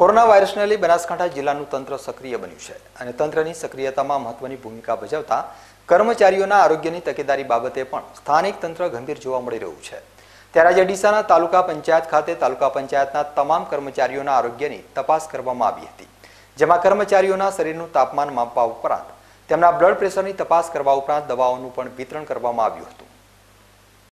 corona વાયરસને લઈ બનાસકાંઠા જિલ્લાનું તંત્ર સક્રિય બન્યું છે અને તંત્રની સક્રિયતામાં મહત્વની ભૂમિકા ભજવતા કર્મચારીઓના આરોગ્યની તકેદારી બાબતે પણ સ્થાનિક તંત્ર ગંભીર જોવા મળી રહ્યું છે ત્યારે આજે ડીસાના તાલુકા પંચાયત ખાતે તાલુકા પંચાયતના તમામ કર્મચારીઓના આરોગ્યની તપાસ કરવામાં આવી હતી જેમાં કર્મચારીઓના શરીરનું તાપમાન માપવા ઉપરાંત તેમના બ્લડ પ્રેશરની તપાસ કરવા ઉપરાંત દવાઓનું પણ વિતરણ કરવામાં આવ્યું હતું